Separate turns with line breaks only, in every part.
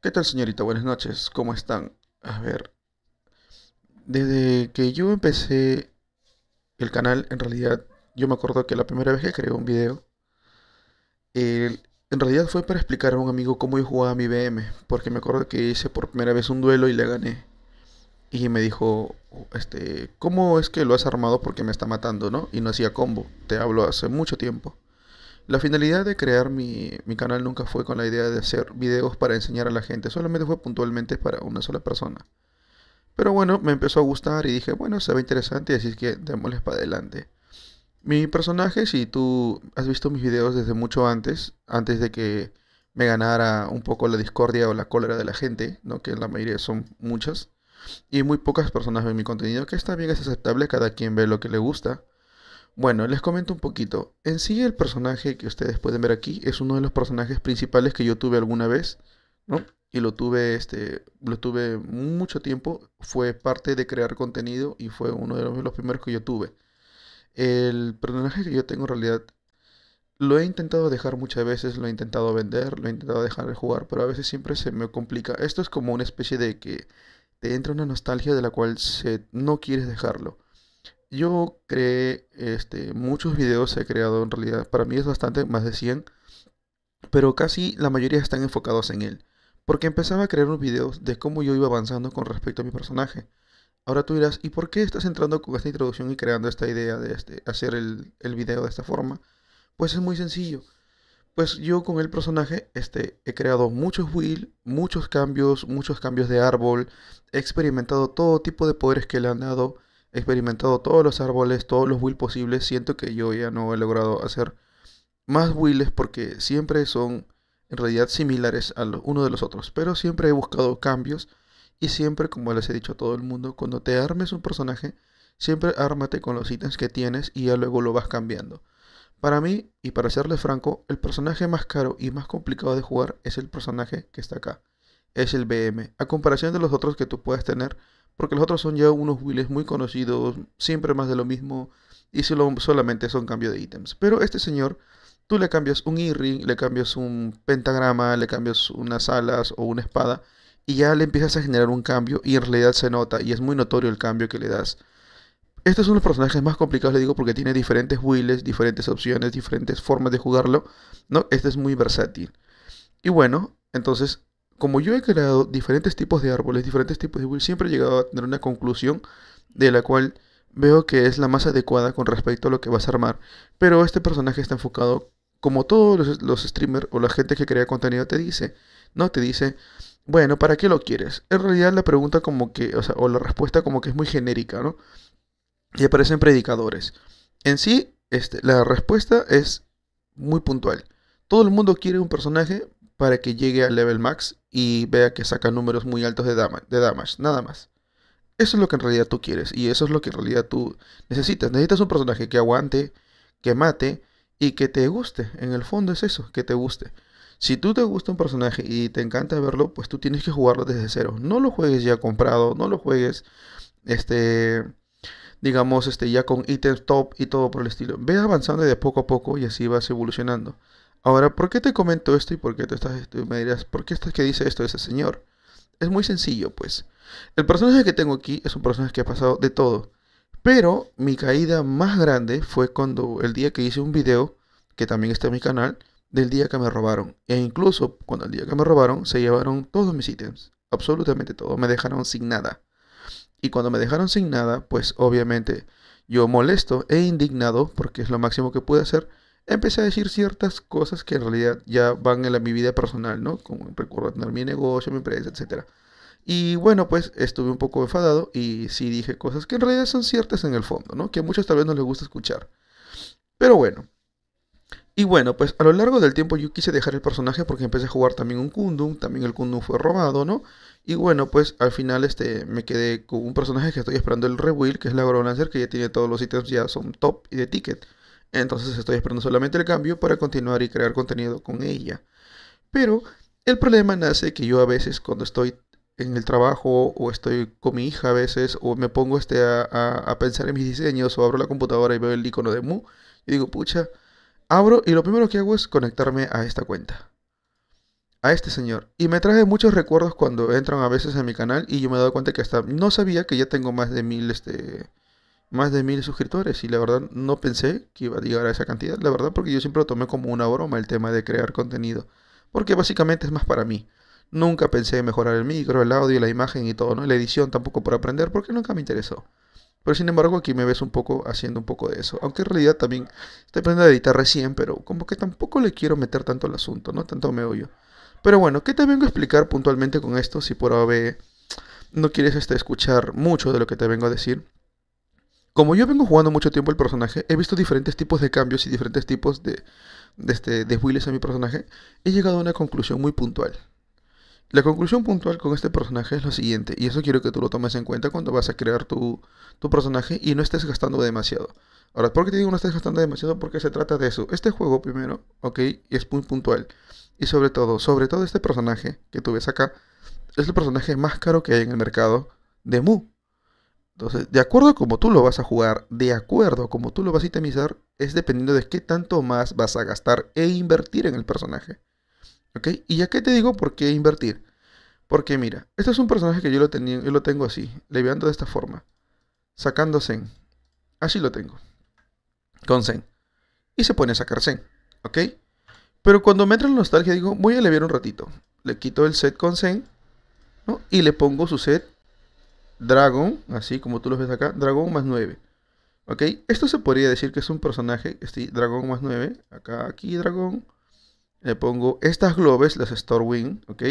¿Qué tal señorita? Buenas noches, ¿cómo están? A ver, desde que yo empecé el canal, en realidad, yo me acuerdo que la primera vez que creé un video, en realidad fue para explicar a un amigo cómo yo jugaba mi BM, porque me acuerdo que hice por primera vez un duelo y le gané. Y me dijo, este, ¿cómo es que lo has armado porque me está matando, no? Y no hacía combo, te hablo hace mucho tiempo. La finalidad de crear mi, canal nunca fue con la idea de hacer videos para enseñar a la gente, solamente fue puntualmente para una sola persona. Pero bueno, me empezó a gustar y dije, bueno, se ve interesante, así que démosles para adelante. Mi personaje, si tú has visto mis videos desde mucho antes, antes de que me ganara un poco la discordia o la cólera de la gente, ¿no? que en la mayoría son muchas, y muy pocas personas ven mi contenido, que está bien, es aceptable, cada quien ve lo que le gusta. Bueno, les comento un poquito. En sí, el personaje que ustedes pueden ver aquí es uno de los personajes principales que yo tuve alguna vez, ¿no? Y lo tuve, este, lo tuve mucho tiempo. Fue parte de crear contenido y fue uno de los, primeros que yo tuve. El personaje que yo tengo en realidad lo he intentado dejar muchas veces, lo he intentado vender, lo he intentado dejar de jugar, pero a veces siempre se me complica. Esto es como una especie de que te entra una nostalgia de la cual se, no quieres dejarlo yo creé este, muchos videos, he creado en realidad, para mí es bastante, más de 100, pero casi la mayoría están enfocados en él, porque empezaba a crear unos videos de cómo yo iba avanzando con respecto a mi personaje. Ahora tú dirás, ¿y por qué estás entrando con esta introducción y creando esta idea de este, hacer el, el video de esta forma? Pues es muy sencillo. Pues yo con el personaje este, he creado muchos will, muchos cambios, muchos cambios de árbol, he experimentado todo tipo de poderes que le han dado, He experimentado todos los árboles, todos los builds posibles. Siento que yo ya no he logrado hacer más builds porque siempre son en realidad similares a uno de los otros. Pero siempre he buscado cambios y siempre, como les he dicho a todo el mundo, cuando te armes un personaje, siempre ármate con los ítems que tienes y ya luego lo vas cambiando. Para mí, y para serle franco, el personaje más caro y más complicado de jugar es el personaje que está acá es el BM, a comparación de los otros que tú puedes tener, porque los otros son ya unos wheels muy conocidos, siempre más de lo mismo, y solo, solamente son cambio de ítems. Pero este señor, tú le cambias un e-ring, le cambias un pentagrama, le cambias unas alas o una espada, y ya le empiezas a generar un cambio, y en realidad se nota, y es muy notorio el cambio que le das. Este es uno de los personajes más complicados, le digo, porque tiene diferentes wheels, diferentes opciones, diferentes formas de jugarlo, ¿no? Este es muy versátil. Y bueno, entonces como yo he creado diferentes tipos de árboles, diferentes tipos de Will, siempre he llegado a tener una conclusión de la cual veo que es la más adecuada con respecto a lo que vas a armar. Pero este personaje está enfocado, como todos los, los streamers o la gente que crea contenido te dice, ¿no? Te dice, bueno, ¿para qué lo quieres? En realidad la pregunta como que, o sea, o la respuesta como que es muy genérica, ¿no? Y aparecen predicadores. En sí, este, la respuesta es muy puntual. Todo el mundo quiere un personaje para que llegue al level max y vea que saca números muy altos de, de damage, nada más. Eso es lo que en realidad tú quieres y eso es lo que en realidad tú necesitas. Necesitas un personaje que aguante, que mate y que te guste. En el fondo es eso, que te guste. Si tú te gusta un personaje y te encanta verlo, pues tú tienes que jugarlo desde cero. No lo juegues ya comprado, no lo juegues este digamos este ya con ítems top y todo por el estilo. Ve avanzando de poco a poco y así vas evolucionando. Ahora, ¿por qué te comento esto y por qué te estás, tú este, me dirás, ¿por qué es que dice esto ese señor? Es muy sencillo, pues. El personaje que tengo aquí es un personaje que ha pasado de todo. Pero mi caída más grande fue cuando el día que hice un video, que también está en mi canal, del día que me robaron. E incluso cuando el día que me robaron, se llevaron todos mis ítems. Absolutamente todo. Me dejaron sin nada. Y cuando me dejaron sin nada, pues obviamente yo molesto e indignado, porque es lo máximo que pude hacer, empecé a decir ciertas cosas que en realidad ya van en la, mi vida personal, ¿no? Como tener mi negocio, mi empresa, etc. Y bueno, pues estuve un poco enfadado y sí dije cosas que en realidad son ciertas en el fondo, ¿no? Que a muchos tal vez no les gusta escuchar. Pero bueno. Y bueno, pues a lo largo del tiempo yo quise dejar el personaje porque empecé a jugar también un Kundum, también el Kundum fue robado, ¿no? Y bueno, pues al final este, me quedé con un personaje que estoy esperando el rewild que es la Grow que ya tiene todos los ítems, ya son top y de ticket. Entonces estoy esperando solamente el cambio para continuar y crear contenido con ella. Pero el problema nace que yo a veces cuando estoy en el trabajo o estoy con mi hija a veces o me pongo este a, pensar en mis diseños o abro la computadora y veo el icono de Mu y digo, pucha, abro y lo primero que hago es conectarme a esta cuenta, a este señor. Y me traje muchos recuerdos cuando entran a veces a mi canal y yo me he dado cuenta que hasta no sabía que ya tengo más de mil este, más de mil suscriptores y la verdad no pensé que iba a llegar a esa cantidad, la verdad porque yo siempre lo tomé como una broma el tema de crear contenido, porque básicamente es más para mí. Nunca pensé en mejorar el micro, el audio, la imagen y todo, ¿no? La edición tampoco por aprender porque nunca me interesó. Pero sin embargo aquí me ves un poco haciendo un poco de eso. Aunque en realidad también estoy aprendiendo a editar recién, pero como que tampoco le quiero meter tanto al asunto, ¿no? Tanto me oyo. Pero bueno, ¿qué te vengo a explicar puntualmente con esto? Si por AB no quieres este, escuchar mucho de lo que te vengo a decir como yo vengo jugando mucho tiempo el personaje, he visto diferentes tipos de cambios y diferentes tipos de, de, este, a mi personaje, he llegado a una conclusión muy puntual. La conclusión puntual con este personaje es lo siguiente, y eso quiero que tú lo tomes en cuenta cuando vas a crear tu, personaje y no estés gastando demasiado. Ahora, ¿por qué te digo no estés gastando demasiado? Porque se trata de eso. Este juego, primero, ok, es muy puntual. Y sobre todo, sobre todo este personaje que tú ves acá, es el personaje más caro que hay en el mercado de Mu. Entonces, de acuerdo a cómo tú lo vas a jugar, de acuerdo a cómo tú lo vas a itemizar, es dependiendo de qué tanto más vas a gastar e invertir en el personaje. ¿Ok? ¿Y ya qué te digo por qué invertir? Porque mira, este es un personaje que yo lo, tenía, yo lo tengo así, leviando de esta forma, sacando Zen. Así lo tengo, con Zen. Y se pone a sacar Zen, ¿ok? Pero cuando me entra la nostalgia digo, voy a leviar un ratito. Le quito el set con Zen, Y le pongo su set Dragon, así como tú lo ves acá, Dragon más 9. ¿Ok? Esto se podría decir que es un personaje, este Dragon más 9, acá, aquí dragón Le pongo estas globes, las Store Wing, ¿ok?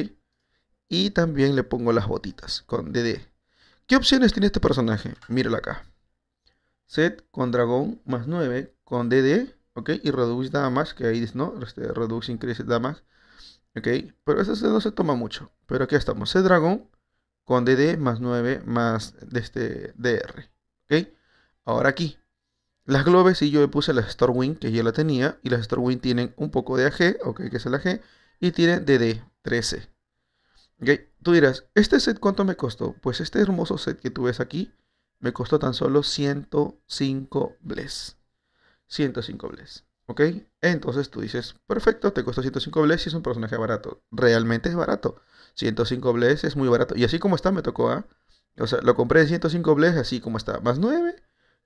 Y también le pongo las botitas con DD. ¿Qué opciones tiene este personaje? Míralo acá. Set con dragón más 9 con DD, ¿ok? Y reduce damage, que ahí dice, ¿no? Este, reduce increase damage, ¿ok? Pero eso no se toma mucho. Pero aquí estamos, set dragón con DD más 9 más de este DR. ¿Ok? Ahora aquí. Las globes y yo le puse las Wing que ya la tenía. Y las Wing tienen un poco de AG, ok, que es el AG. Y tiene DD 13. ¿Ok? Tú dirás, ¿este set cuánto me costó? Pues este hermoso set que tú ves aquí me costó tan solo 105 bless. 105 bless. ¿Ok? Entonces tú dices, perfecto, te cuesta 105 bless y es un personaje barato. Realmente es barato. 105 bless es muy barato. Y así como está, me tocó a. ¿ah? O sea, lo compré en 105 bless, así como está. Más 9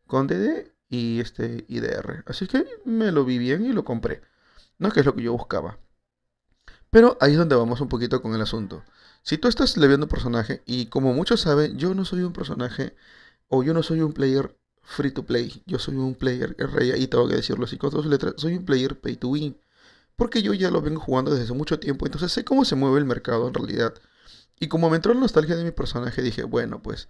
con DD y este IDR. Así que me lo vi bien y lo compré. No es que es lo que yo buscaba. Pero ahí es donde vamos un poquito con el asunto. Si tú estás leviando un personaje, y como muchos saben, yo no soy un personaje o yo no soy un player free to play. Yo soy un player, rey, y tengo que decirlo así con dos letras, soy un player pay to win.
Porque yo ya lo
vengo jugando desde hace mucho tiempo, entonces sé cómo se mueve el mercado en realidad. Y como me entró la nostalgia de mi personaje, dije, bueno, pues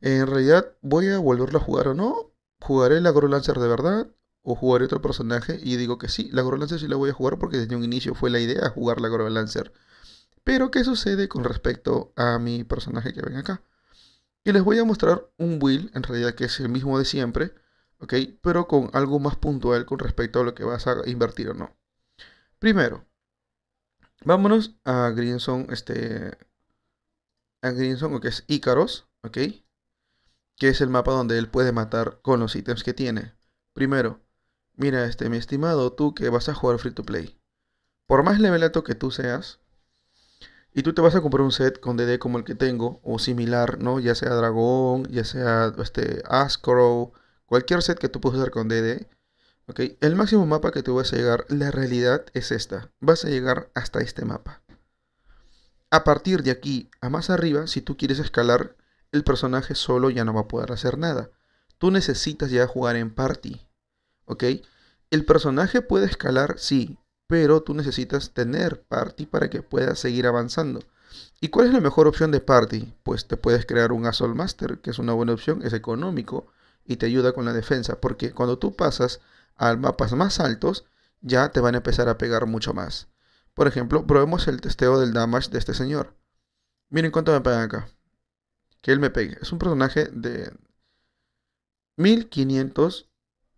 en realidad voy a volverlo a jugar o no. Jugaré la agro Lancer de verdad o jugaré otro personaje. Y digo que sí, la Goro sí la voy a jugar porque desde un inicio fue la idea jugar la Lancer. Pero ¿qué sucede con respecto a mi personaje que ven acá? Y les voy a mostrar un build, en realidad que es el mismo de siempre, ¿ok? Pero con algo más puntual con respecto a lo que vas a invertir o no. Primero, vámonos a Greenson, este... A Greenson, que es Icaros, ¿ok? Que es el mapa donde él puede matar con los ítems que tiene. Primero, mira, este, mi estimado, tú que vas a jugar free to play. Por más levelato que tú seas, y tú te vas a comprar un set con DD como el que tengo, o similar, ¿no? Ya sea Dragón, ya sea este, Ascrow, cualquier set que tú puedas usar con DD. ¿ok? El máximo mapa que te vas a llegar, la realidad es esta. Vas a llegar hasta este mapa. A partir de aquí a más arriba, si tú quieres escalar, el personaje solo ya no va a poder hacer nada. Tú necesitas ya jugar en party. ¿Ok? El personaje puede escalar, sí, pero tú necesitas tener party para que puedas seguir avanzando. ¿Y cuál es la mejor opción de party? Pues te puedes crear un Assault Master, que es una buena opción, es económico y te ayuda con la defensa, porque cuando tú pasas a mapas más altos, ya te van a empezar a pegar mucho más. Por ejemplo, probemos el testeo del damage de este señor. Miren cuánto me pegan acá. Que él me pegue. Es un personaje de 1500,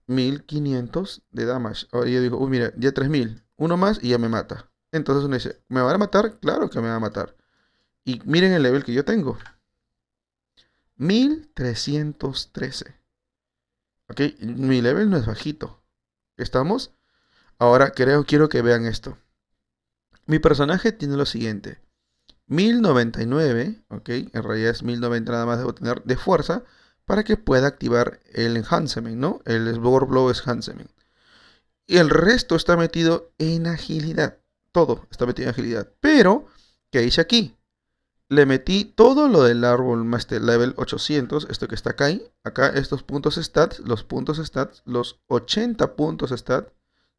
1500 de damage. Ahora yo digo, uy, mira, ya 3000. Uno más y ya me mata. Entonces uno dice, ¿me va a matar? Claro que me va a matar. Y miren el level que yo tengo. 1313. Ok, mi level no es bajito. ¿Estamos? Ahora creo, quiero que vean esto. Mi personaje tiene lo siguiente. 1099, ok, en realidad es 1090 nada más debo tener de fuerza para que pueda activar el enhancement, ¿no? El Sword Blow enhancement. Y el resto está metido en agilidad. Todo está metido en agilidad. Pero, ¿qué hice aquí? Le metí todo lo del árbol Master Level 800, esto que está acá, ahí, acá estos puntos stats, los puntos stats, los 80 puntos stats,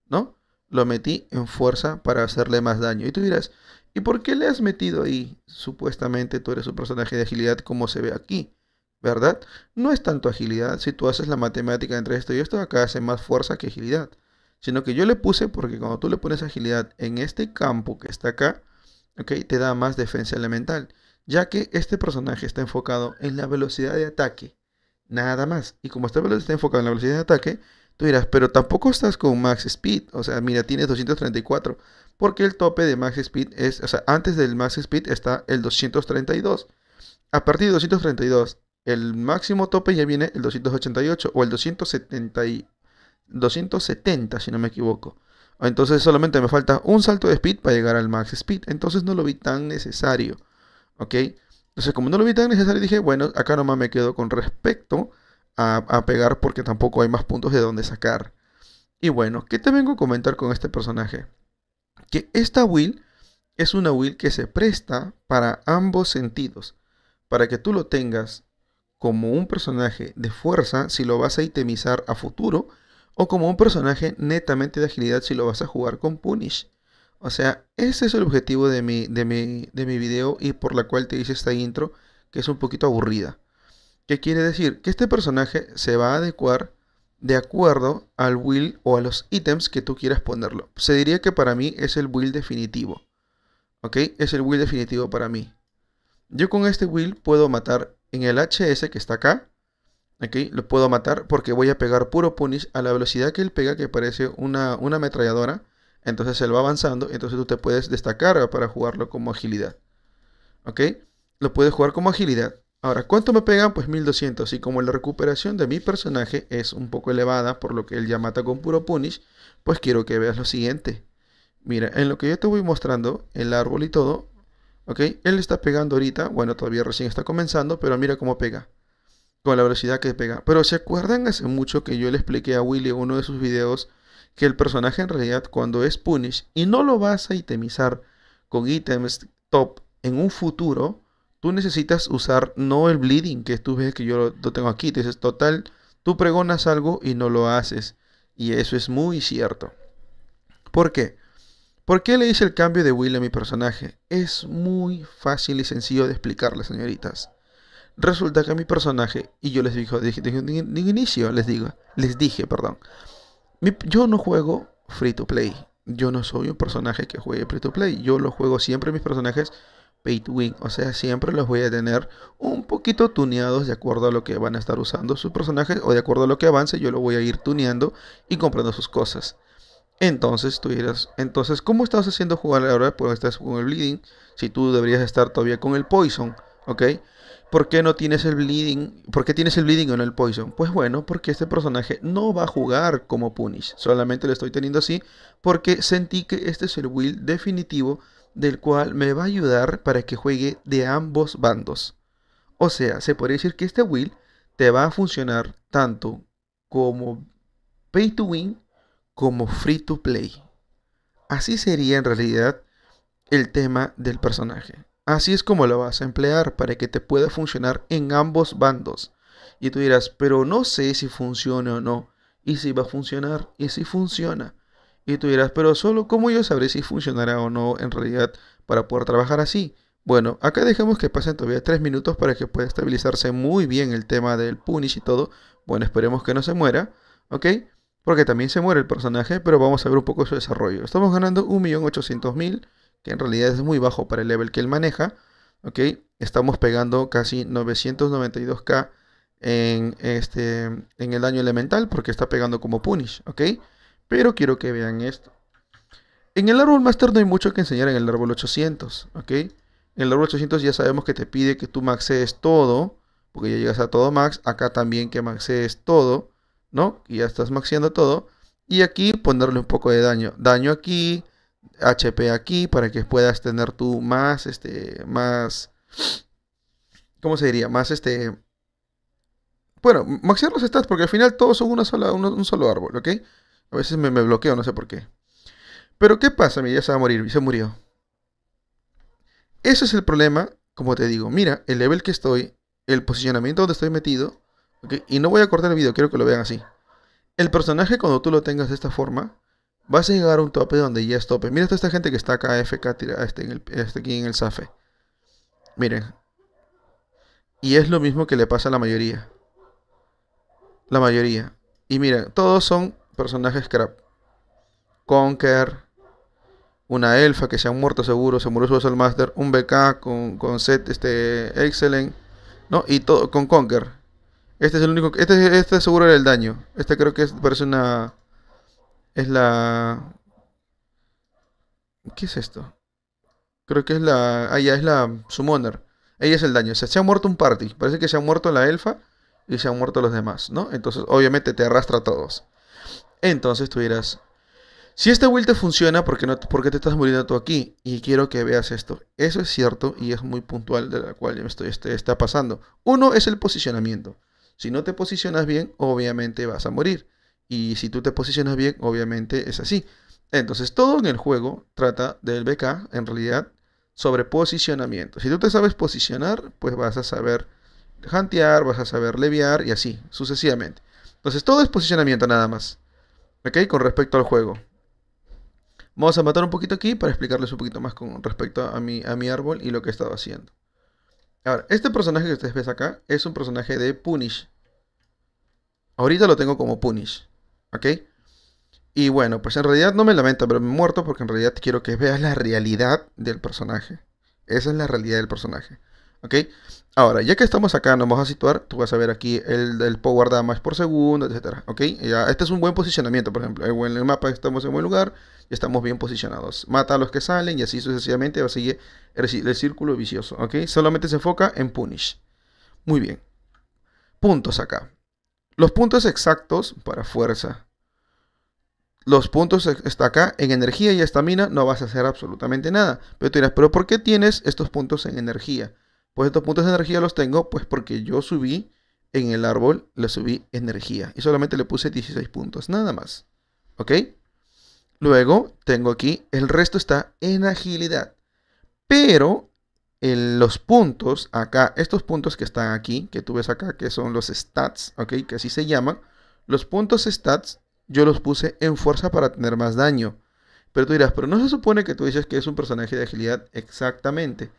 ¿no? Lo metí en fuerza para hacerle más daño. Y tú dirás, ¿y por qué le has metido ahí? Supuestamente tú eres un personaje de agilidad como se ve aquí. ¿verdad? No es tanto agilidad. Si tú haces la matemática entre esto y esto, acá hace más fuerza que agilidad sino que yo le puse porque cuando tú le pones agilidad en este campo que está acá, ¿okay? te da más defensa elemental, ya que este personaje está enfocado en la velocidad de ataque, nada más. Y como velocidad está enfocado en la velocidad de ataque, tú dirás, pero tampoco estás con max speed, o sea, mira, tienes 234, porque el tope de max speed es, o sea, antes del max speed está el 232. A partir de 232, el máximo tope ya viene el 288 o el 278. 270, si no me equivoco. Entonces solamente me falta un salto de speed para llegar al max speed. Entonces no lo vi tan necesario. ¿Ok? Entonces como no lo vi tan necesario dije, bueno, acá nomás me quedo con respecto a, a pegar porque tampoco hay más puntos de donde sacar. Y bueno, ¿qué te vengo a comentar con este personaje? Que esta will es una will que se presta para ambos sentidos. Para que tú lo tengas como un personaje de fuerza si lo vas a itemizar a futuro o como un personaje netamente de agilidad si lo vas a jugar con Punish. O sea, ese es el objetivo de mi, de mi, de mi video y por la cual te hice esta intro que es un poquito aburrida. ¿Qué quiere decir? Que este personaje se va a adecuar de acuerdo al will o a los ítems que tú quieras ponerlo. Se diría que para mí es el will definitivo. ¿Ok? Es el will definitivo para mí. Yo con este will puedo matar en el HS que está acá lo puedo matar porque voy a pegar puro punish a la velocidad que él pega, que parece una, una ametralladora. Entonces él va avanzando, entonces tú te puedes destacar para jugarlo como agilidad. ¿Ok? Lo puedes jugar como agilidad. Ahora, ¿cuánto me pegan? Pues 1200. Y como la recuperación de mi personaje es un poco elevada, por lo que él ya mata con puro punish, pues quiero que veas lo siguiente. Mira, en lo que yo te voy mostrando, el árbol y todo, ¿ok? Él está pegando ahorita, bueno, todavía recién está comenzando, pero mira cómo pega con la velocidad que pega. Pero se acuerdan hace mucho que yo le expliqué a Willy en uno de sus videos que el personaje en realidad cuando es Punish y no lo vas a itemizar con ítems top en un futuro, tú necesitas usar no el bleeding que tú ves que yo lo, tengo aquí, te dices total, tú pregonas algo y no lo haces. Y eso es muy cierto. ¿Por qué? ¿Por qué le hice el cambio de Willy a mi personaje? Es muy fácil y sencillo de explicarle, señoritas. Resulta que mi personaje, y yo les dije, desde inicio les digo, les dije, perdón, yo no juego free to play. Yo no soy un personaje que juegue free to play. Yo lo juego siempre mis personajes pay to win. O sea, siempre los voy a tener un poquito tuneados de acuerdo a lo que van a estar usando sus personajes o de acuerdo a lo que avance. Yo lo voy a ir tuneando y comprando sus cosas. Entonces tú dirás, entonces, ¿cómo estás haciendo jugar ahora? Pues estás con el bleeding. Si tú deberías estar todavía con el poison, ¿ok? ¿Por qué no tienes el bleeding? ¿Por qué tienes el bleeding o el poison? Pues bueno, porque este personaje no va a jugar como Punish. Solamente lo estoy teniendo así porque sentí que este es el Will definitivo del cual me va a ayudar para que juegue de ambos bandos. O sea, se podría decir que este Will te va a funcionar tanto como pay to win como free to play. Así sería en realidad el tema del personaje. Así es como lo vas a emplear para que te pueda funcionar en ambos bandos. Y tú dirás, pero no sé si funciona o no. Y si va a funcionar, y si funciona. Y tú dirás, pero solo cómo yo sabré si funcionará o no en realidad para poder trabajar así. Bueno, acá dejamos que pasen todavía 3 minutos para que pueda estabilizarse muy bien el tema del punish y todo. Bueno, esperemos que no se muera, ¿ok? Porque también se muere el personaje, pero vamos a ver un poco su desarrollo. Estamos ganando 1.800.000 que en realidad es muy bajo para el level que él maneja, ¿ok? Estamos pegando casi 992k en, este, en el daño elemental porque está pegando como punish, ¿ok? Pero quiero que vean esto. En el árbol master no hay mucho que enseñar en el árbol 800, ¿ok? En el árbol 800 ya sabemos que te pide que tú maxees todo, porque ya llegas a todo max, acá también que maxees todo, ¿no? Y ya estás maxeando todo. Y aquí ponerle un poco de daño. Daño aquí, HP aquí para que puedas tener tú más, este, más, ¿cómo se diría? Más, este, bueno, maxear los stats porque al final todos son una sola, un, solo árbol, ¿ok? A veces me, bloqueo, no sé por qué. Pero ¿qué pasa? Mi ya se va a morir, se murió. Ese es el problema, como te digo. Mira, el level que estoy, el posicionamiento donde estoy metido, y no voy a cortar el video, quiero que lo vean así. El personaje cuando tú lo tengas de esta forma, vas a llegar a un tope donde ya es tope. Mira toda esta gente que está acá, FK, tira, este, este aquí en el SAFE. Miren. Y es lo mismo que le pasa a la mayoría. La mayoría. Y miren, todos son personajes crap. Conker, una elfa que se ha muerto seguro, se murió su Soulmaster, Master, un BK con, set este, Excellent, ¿no? Y todo con Conker. Este es el único. Este, este seguro era el daño. Este creo que es, parece una es la... ¿Qué es esto? Creo que es la... Ah, ya, es la Summoner. Ella es el daño. O sea, se ha muerto un party. Parece que se ha muerto la elfa y se han muerto los demás, ¿no? Entonces, obviamente te arrastra a todos. Entonces tú dirás, si este build te funciona, ¿por qué, no, te estás muriendo tú aquí? Y quiero que veas esto. Eso es cierto y es muy puntual de la cual yo me estoy, este, está pasando. Uno es el posicionamiento. Si no te posicionas bien, obviamente vas a morir. Y si tú te posicionas bien, obviamente es así. Entonces, todo en el juego trata del BK, en realidad, sobre posicionamiento. Si tú te sabes posicionar, pues vas a saber hantear, vas a saber leviar y así, sucesivamente. Entonces, todo es posicionamiento nada más. ¿Ok? Con respecto al juego. Vamos a matar un poquito aquí para explicarles un poquito más con respecto a mi, a mi árbol y lo que he estado haciendo. Ahora, este personaje que ustedes ves acá es un personaje de Punish. Ahorita lo tengo como Punish. ¿Ok? Y bueno, pues en realidad no me lamento haberme muerto porque en realidad quiero que veas la realidad del personaje. Esa es la realidad del personaje. ¿Ok? Ahora, ya que estamos acá, nos vamos a situar. Tú vas a ver aquí el, del power damage por segundo, etc ¿Ok? este es un buen posicionamiento, por ejemplo. En el mapa estamos en buen lugar y estamos bien posicionados. Mata a los que salen y así sucesivamente va a seguir el, el círculo vicioso. ¿Ok? Solamente se enfoca en punish. Muy bien. Puntos acá. Los puntos exactos para fuerza. Los puntos está acá, en energía y estamina no vas a hacer absolutamente nada. Pero tú dirás, ¿pero por qué tienes estos puntos en energía? Pues estos puntos de energía los tengo, pues porque yo subí en el árbol, le subí energía. Y solamente le puse 16 puntos, nada más. ¿Ok? Luego tengo aquí, el resto está en agilidad. Pero los puntos acá, estos puntos que están aquí, que tú ves acá, que son los stats, ¿ok? Que así se llaman. Los puntos stats yo los puse en fuerza para tener más daño. Pero tú dirás, pero no se supone que tú dices que es un personaje de agilidad exactamente.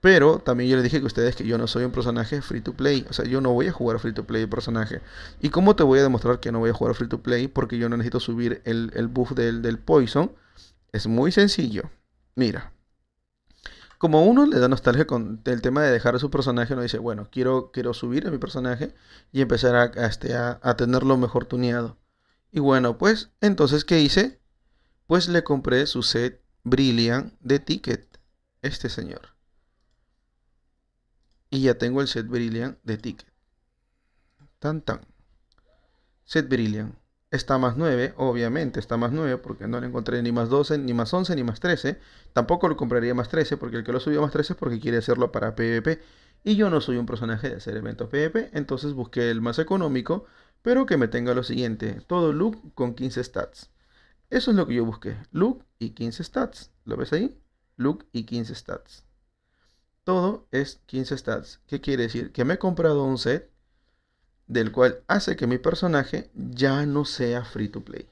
Pero también yo le dije que ustedes que yo no soy un personaje free to play. O sea, yo no voy a jugar free to play personaje. ¿Y cómo te voy a demostrar que no voy a jugar free to play? Porque yo no necesito subir el, buff del, del poison. Es muy sencillo. Mira, como uno le da nostalgia con el tema de dejar a su personaje, uno dice, bueno, quiero, quiero subir a mi personaje y empezar este, a, a tenerlo mejor tuneado. Y bueno, pues entonces, ¿qué hice? Pues le compré su set Brilliant de Ticket, este señor. Y ya tengo el set Brilliant de Ticket. Tan tan. Set Brilliant está más 9, obviamente está más 9 porque no le encontré ni más 12, ni más 11, ni más 13. Tampoco lo compraría más 13 porque el que lo subió más 13 es porque quiere hacerlo para PvP. Y yo no soy un personaje de hacer eventos PvP, entonces busqué el más económico, pero que me tenga lo siguiente, todo look con 15 stats. Eso es lo que yo busqué, look y 15 stats. ¿Lo ves ahí? Look y 15 stats. Todo es 15 stats. ¿Qué quiere decir? Que me he comprado un set del cual hace que mi personaje ya no sea free to play.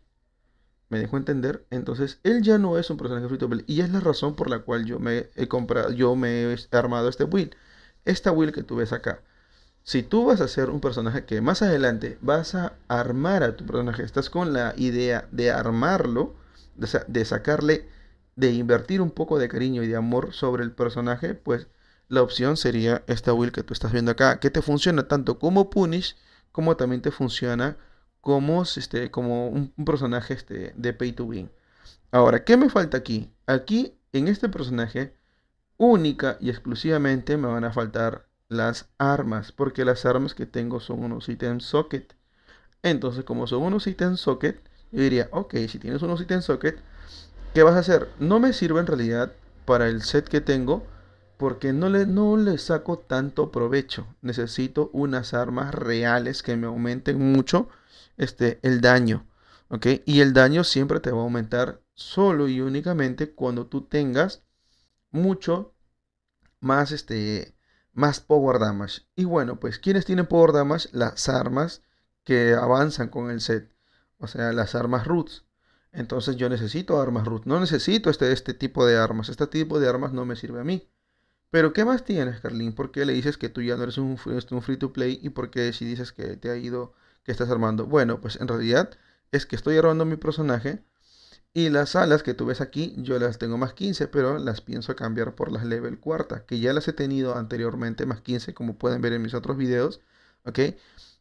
Me dejo entender, entonces él ya no es un personaje free to play y es la razón por la cual yo me he comprado, yo me he armado este build, esta build que tú ves acá. Si tú vas a ser un personaje que más adelante vas a armar a tu personaje, estás con la idea de armarlo, de, sacarle, de invertir un poco de cariño y de amor sobre el personaje, pues la opción sería esta build que tú estás viendo acá, que te funciona tanto como Punish como también te funciona como, este, como un, personaje este, de pay to win. Ahora, ¿qué me falta aquí? Aquí, en este personaje, única y exclusivamente me van a faltar las armas, porque las armas que tengo son unos ítems socket. Entonces, como son unos ítems socket, yo diría, ok, si tienes unos ítems socket, ¿qué vas a hacer? No me sirve en realidad para el set que tengo, porque no le, no saco tanto provecho. Necesito unas armas reales que me aumenten mucho este, el daño. Y el daño siempre te va a aumentar solo y únicamente cuando tú tengas mucho más, este, más power damage. Y bueno, pues quienes tienen power damage, las armas que avanzan con el set. O sea, las armas roots. Entonces yo necesito armas root. No necesito este, este tipo de armas. Este tipo de armas no me sirve a mí. Pero ¿qué más tienes, Carlín? ¿Por qué le dices que tú ya no eres un, este, free to play y por qué si dices que te ha ido, que estás armando? Bueno, pues en realidad es que estoy armando mi personaje y las alas que tú ves aquí yo las tengo más 15, pero las pienso cambiar por las level cuarta, que ya las he tenido anteriormente más 15, como pueden ver en mis otros videos, ¿ok?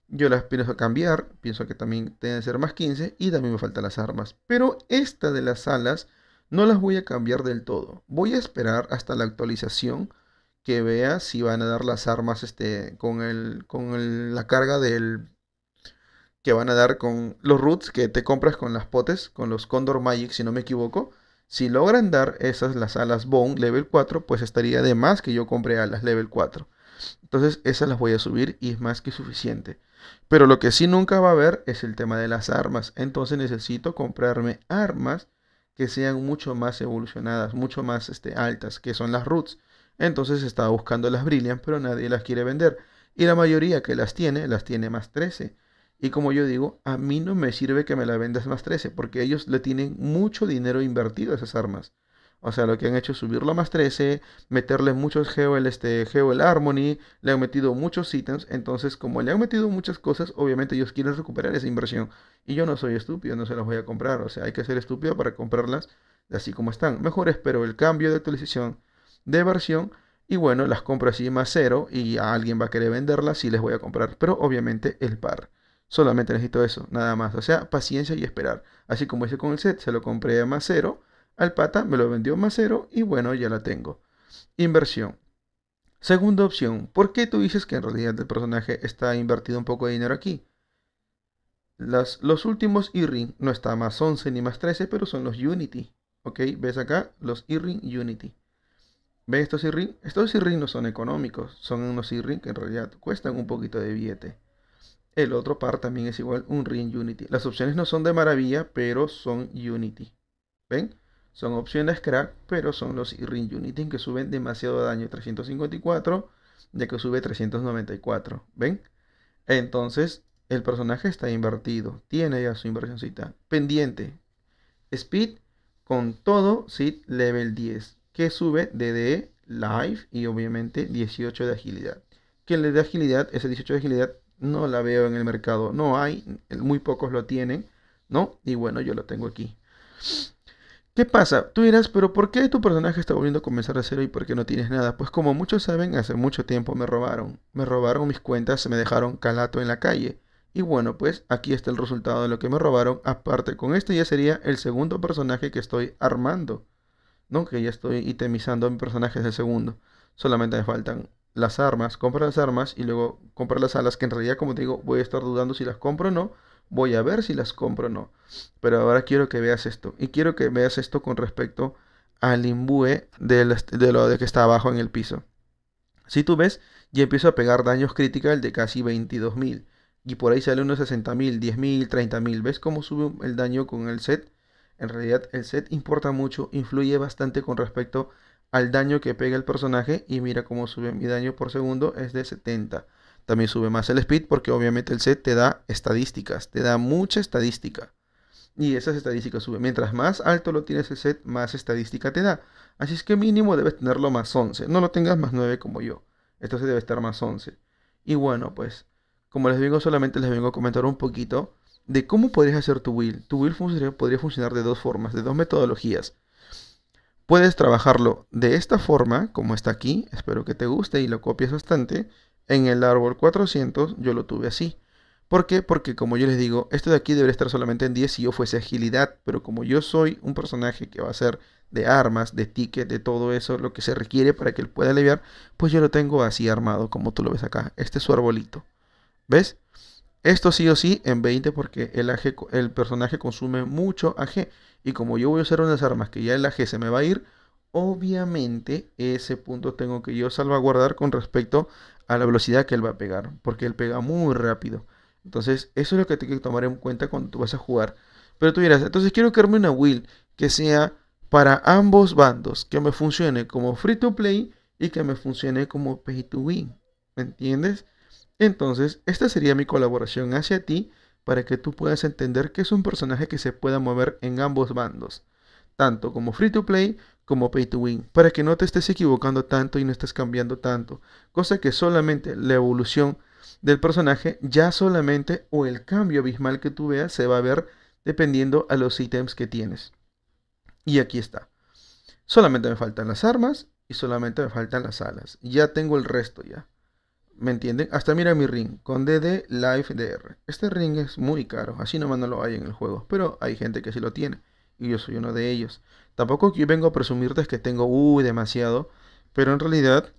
Yo las pienso cambiar, pienso que también deben ser más 15 y también me faltan las armas. Pero esta de las alas no las voy a cambiar del todo. Voy a esperar hasta la actualización que vea si van a dar las armas este, con, el, con la carga del que van a dar con los roots que te compras con las potes, con los Condor Magic, si no me equivoco. Si logran dar esas las alas Bone level 4, pues estaría de más que yo compre alas level 4. Entonces esas las voy a subir y es más que suficiente. Pero lo que sí nunca va a haber es el tema de las armas. Entonces necesito comprarme armas que sean mucho más evolucionadas, mucho más este, altas, que son las roots. Entonces estaba buscando las Brilliant, pero nadie las quiere vender. Y la mayoría que las tiene, las tiene más 13. Y como yo digo, a mí no me sirve que me la vendas más 13, porque ellos le tienen mucho dinero invertido a esas armas. O sea, lo que han hecho es subirlo a más 13, meterle muchos el este, el Harmony, le han metido muchos ítems. Entonces, como le han metido muchas cosas, obviamente ellos quieren recuperar esa inversión. Y yo no soy estúpido, no se las voy a comprar. O sea, hay que ser estúpido para comprarlas así como están. Mejor espero el cambio de actualización de versión. Y bueno, las compro así más cero y a alguien va a querer venderlas y les voy a comprar. Pero obviamente el par. Solamente necesito eso, nada más. O sea, paciencia y esperar. Así como hice con el set, se lo compré a más cero al pata me lo vendió más cero y bueno, ya la tengo. Inversión. Segunda opción, ¿por qué tú dices que en realidad el personaje está invertido un poco de dinero aquí? los últimos E-Ring no está más 11 ni más 13, pero son los Unity. ¿Ok? ¿Ves acá? Los E-Ring Unity. ¿Ves estos E-Ring? Estos E-Ring no son económicos, son unos E-Ring que en realidad cuestan un poquito de billete. El otro par también es igual, un Ring Unity. Las opciones no son de maravilla, pero son Unity. ¿Ven? Son opciones crack, pero son los Ring Uniting que suben demasiado daño. 354, ya que sube 394. ¿Ven? Entonces, el personaje está invertido. Tiene ya su inversioncita. Pendiente. Speed con todo Seed Level 10. Que sube DDE, Life y obviamente 18 de agilidad. ¿Quién le dé agilidad, ese 18 de agilidad no la veo en el mercado. No hay, muy pocos lo tienen, ¿no? Y bueno, yo lo tengo aquí. ¿Qué pasa? Tú dirás, pero ¿por qué tu personaje está volviendo a comenzar a cero y por qué no tienes nada? Pues como muchos saben, hace mucho tiempo me robaron. Me robaron mis cuentas, me dejaron calato en la calle. Y bueno, pues aquí está el resultado de lo que me robaron. Aparte, con este ya sería el segundo personaje que estoy armando. ¿No? Que ya estoy itemizando a mi personaje segundo. Solamente me faltan las armas, comprar las armas y luego comprar las alas, que en realidad, como te digo, voy a estar dudando si las compro o no voy a ver si las compro o no. Pero ahora quiero que veas esto. Y quiero que veas esto con respecto al imbue de, lo de que está abajo en el piso. Si tú ves, ya empiezo a pegar daños críticos de casi 22.000. Y por ahí sale unos 60.000, 10.000, 30.000. ¿Ves cómo sube el daño con el set? En realidad el set importa mucho, influye bastante con respecto al daño que pega el personaje. Y mira cómo sube mi daño por segundo, es de 70. También sube más el speed porque obviamente el set te da estadísticas, te da mucha estadística. Y esas estadísticas suben. Mientras más alto lo tienes el set, más estadística te da. Así es que mínimo debes tenerlo más 11. No lo tengas más 9 como yo. Esto se debe estar más 11. Y bueno, pues como les vengo solamente les vengo a comentar un poquito de cómo podrías hacer tu build. Tu build podría funcionar de dos formas, de dos metodologías. Puedes trabajarlo de esta forma, como está aquí, espero que te guste y lo copies bastante. En el árbol 400 yo lo tuve así. ¿Por qué? Porque como yo les digo, esto de aquí debería estar solamente en 10 si yo fuese agilidad, pero como yo soy un personaje que va a ser de armas, de ticket, de todo eso, lo que se requiere para que él pueda aliviar, pues yo lo tengo así armado, como tú lo ves acá. Este es su arbolito. ¿Ves? Esto sí o sí en 20 porque el, el personaje consume mucho AG. Y como yo voy a hacer unas armas que ya el AG se me va a ir, obviamente ese punto tengo que yo salvaguardar con respecto a la velocidad que él va a pegar, porque él pega muy rápido. Entonces, eso es lo que tienes que tomar en cuenta cuando tú vas a jugar. Pero tú dirás, entonces quiero crearme una will que sea para ambos bandos, que me funcione como free to play y que me funcione como pay to win. ¿Me entiendes? Entonces, esta sería mi colaboración hacia ti para que tú puedas entender que es un personaje que se pueda mover en ambos bandos, tanto como free to play como pay to win, para que no te estés equivocando tanto y no estés cambiando tanto, cosa que solamente la evolución del personaje ya solamente o el cambio abismal que tú veas se va a ver dependiendo a los ítems que tienes. Y aquí está. Solamente me faltan las armas y solamente me faltan las alas. Ya tengo el resto ya. ¿Me entienden? Hasta mira mi ring con DD life DR. Este ring es muy caro, así nomás no lo hay en el juego, pero hay gente que sí lo tiene y yo soy uno de ellos. Tampoco yo vengo a presumirles que tengo, uy, demasiado, pero en realidad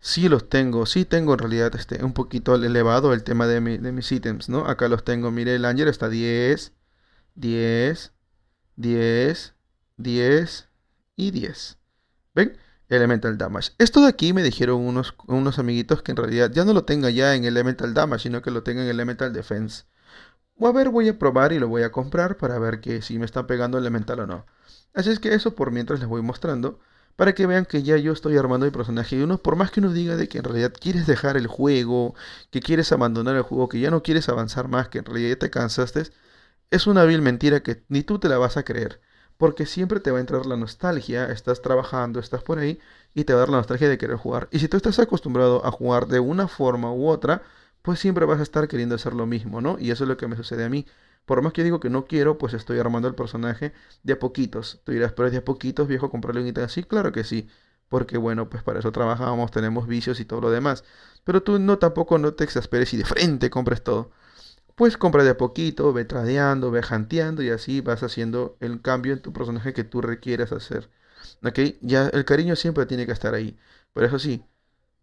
sí los tengo, sí tengo en realidad este, un poquito elevado el tema de, mis ítems, ¿no? Acá los tengo, mire, el ángel está 10, 10, 10, 10 y 10. ¿Ven? Elemental Damage. Esto de aquí me dijeron unos, unos amiguitos que en realidad ya no lo tenga ya en Elemental Damage, sino que lo tenga en Elemental Defense. O a ver, voy a probar y lo voy a comprar para ver que si me está pegando el elemental o no. Así es que eso por mientras les voy mostrando, para que vean que ya yo estoy armando mi personaje. Y uno, por más que uno diga de que en realidad quieres dejar el juego, que quieres abandonar el juego, que ya no quieres avanzar más, que en realidad ya te cansaste, es una vil mentira que ni tú te la vas a creer. Porque siempre te va a entrar la nostalgia, estás trabajando, estás por ahí, y te va a dar la nostalgia de querer jugar. Y si tú estás acostumbrado a jugar de una forma u otra, pues siempre vas a estar queriendo hacer lo mismo, ¿no? Y eso es lo que me sucede a mí. Por más que digo que no quiero, pues estoy armando el personaje de a poquitos. Tú dirás, pero es de a poquitos, viejo, comprarle un ítem así. Claro que sí, porque bueno, pues para eso trabajamos, tenemos vicios y todo lo demás. Pero tú no tampoco no te exasperes y de frente compres todo. Pues compra de a poquito, ve tradeando, ve janteando y así vas haciendo el cambio en tu personaje que tú requieras hacer. ¿Ok? Ya el cariño siempre tiene que estar ahí. Por eso sí,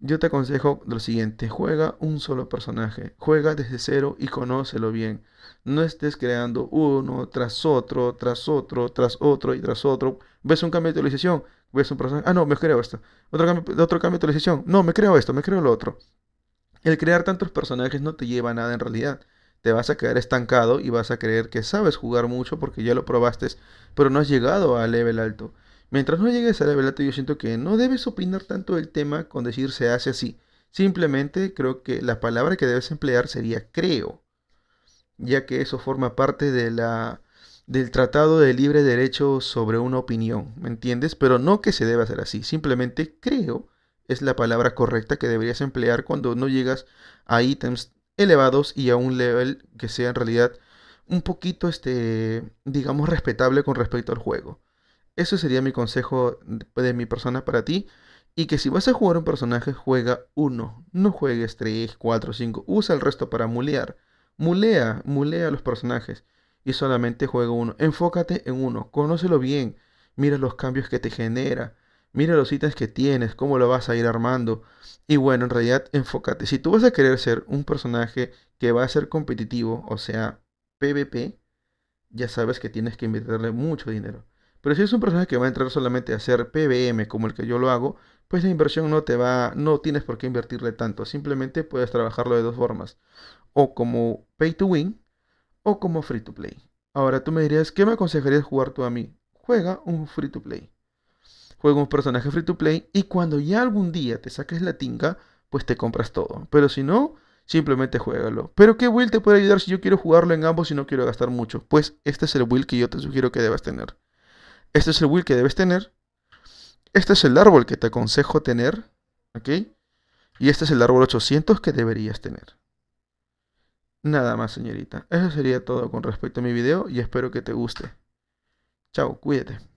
yo te aconsejo lo siguiente, juega un solo personaje, juega desde cero y conócelo bien. No estés creando uno tras otro, tras otro, tras otro y tras otro. ¿Ves un cambio de utilización? ¿Ves un personaje? Ah, no, me creo esto. Otro cambio, otro cambio de utilización? No, me creo esto, me creo lo otro. El crear tantos personajes no te lleva a nada en realidad. Te vas a quedar estancado y vas a creer que sabes jugar mucho porque ya lo probaste, pero no has llegado a level alto. Mientras no llegues a la velata, yo siento que no debes opinar tanto del tema con decir se hace así. Simplemente creo que la palabra que debes emplear sería creo, ya que eso forma parte de la, del Tratado de Libre Derecho sobre una opinión, ¿me entiendes? Pero no que se deba hacer así, simplemente creo es la palabra correcta que deberías emplear cuando no llegas a ítems elevados y a un level que sea en realidad un poquito, este, digamos, respetable con respecto al juego. Ese sería mi consejo de mi persona para ti. Y que si vas a jugar un personaje, juega uno. No juegues 3, 4, 5. Usa el resto para mulear. Mulea, mulea a los personajes. Y solamente juega uno. Enfócate en uno. Conócelo bien. Mira los cambios que te genera. Mira los ítems que tienes. Cómo lo vas a ir armando. Y bueno, en realidad, enfócate. Si tú vas a querer ser un personaje que va a ser competitivo, o sea, PvP, ya sabes que tienes que invitarle mucho dinero. Pero si es un personaje que va a entrar solamente a hacer PBM como el que yo lo hago, pues la inversión no te va, no tienes por qué invertirle tanto. Simplemente puedes trabajarlo de dos formas. O como pay to win o como free to play. Ahora tú me dirías, ¿qué me aconsejarías jugar tú a mí? Juega un free to play. Juega un personaje free to play y cuando ya algún día te saques la tinga, pues te compras todo. Pero si no, simplemente juégalo. Pero ¿qué build te puede ayudar si yo quiero jugarlo en ambos y no quiero gastar mucho? Pues este es el build que yo te sugiero que debas tener. Este es el wheel que debes tener. Este es el árbol que te aconsejo tener. ¿Ok? Y este es el árbol 800 que deberías tener. Nada más, señorita. Eso sería todo con respecto a mi video y espero que te guste. Chao, cuídate.